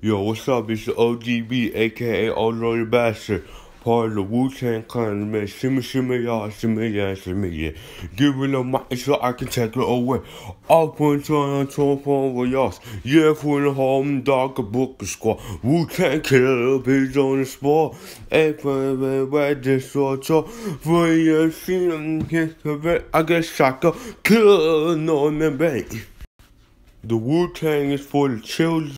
Yo, what's up? It's the OGB, aka All Bastard, part of the Wu Tang Clan, man. Shimmy, shimmy, y'all, shimmy, yeah, shimmy, yeah. Give me the mic so I can take it away. I'll put on a top on y'all. Yeah, for the home dog, a book squad. Wu Tang Killer, bitch on the spot. Hey, baby, where this sort of for your scene, I guess Shaka, killer, no, man, bank. The Wu Tang is for the children.